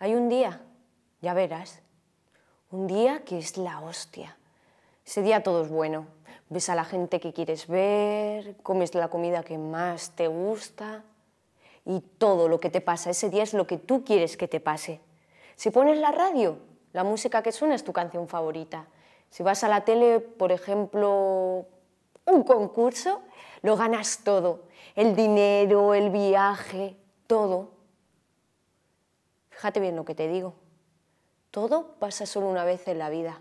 Hay un día, ya verás, un día que es la hostia. Ese día todo es bueno. Ves a la gente que quieres ver, comes la comida que más te gusta y todo lo que te pasa ese día es lo que tú quieres que te pase. Si pones la radio, la música que suena es tu canción favorita. Si vas a la tele, por ejemplo, un concurso, lo ganas todo. El dinero, el viaje, todo. Fíjate bien lo que te digo. Todo pasa solo una vez en la vida.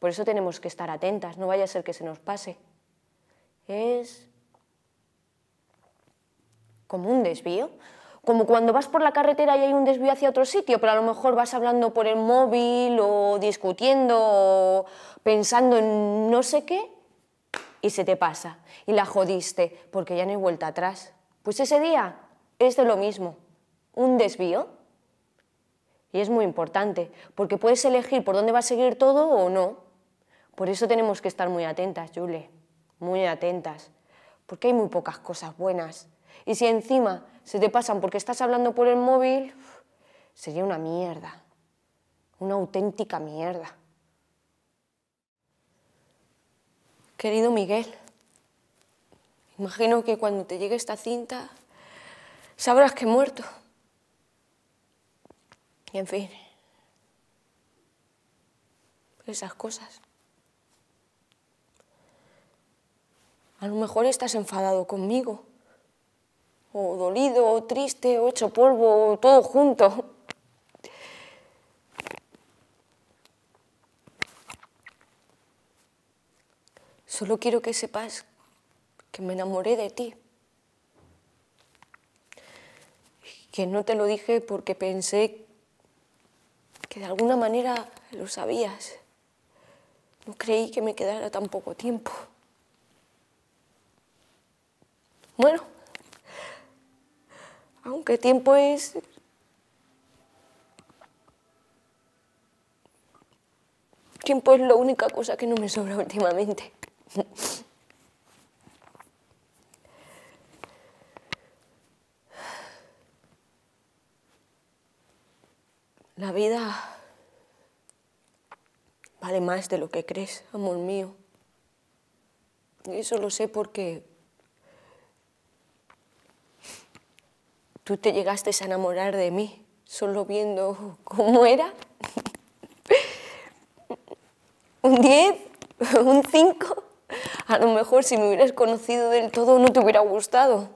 Por eso tenemos que estar atentas, no vaya a ser que se nos pase. Es como un desvío. Como cuando vas por la carretera y hay un desvío hacia otro sitio, pero a lo mejor vas hablando por el móvil o discutiendo o pensando en no sé qué y se te pasa y la jodiste porque ya no hay vuelta atrás. Pues ese día es de lo mismo, un desvío y es muy importante, porque puedes elegir por dónde va a seguir todo o no. Por eso tenemos que estar muy atentas, Yule, muy atentas, porque hay muy pocas cosas buenas. Y si encima se te pasan porque estás hablando por el móvil, sería una mierda, una auténtica mierda. Querido Miguel, imagino que cuando te llegue esta cinta sabrás que he muerto. En fin. Esas cosas. A lo mejor estás enfadado conmigo. O dolido, o triste, o hecho polvo, o todo junto. Solo quiero que sepas que me enamoré de ti. Que no te lo dije porque pensé que de alguna manera lo sabías. No creí que me quedara tan poco tiempo. Bueno, aunque tiempo es... Tiempo es la única cosa que no me sobra últimamente. La vida vale más de lo que crees, amor mío. Y eso lo sé porque tú te llegaste a enamorar de mí solo viendo cómo era. un 10, un 5. A lo mejor si me hubieras conocido del todo no te hubiera gustado.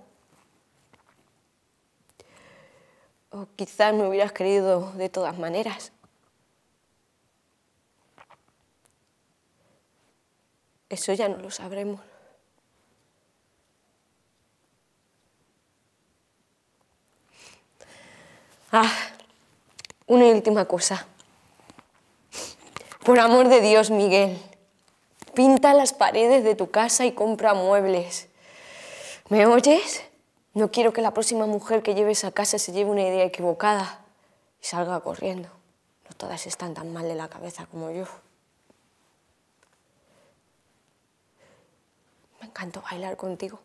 O quizás me hubieras querido de todas maneras. Eso ya no lo sabremos. Ah, una última cosa. Por amor de Dios, Miguel, pinta las paredes de tu casa y compra muebles. ¿Me oyes? No quiero que la próxima mujer que lleves a casa se lleve una idea equivocada y salga corriendo. No todas están tan mal de la cabeza como yo. Me encantó bailar contigo.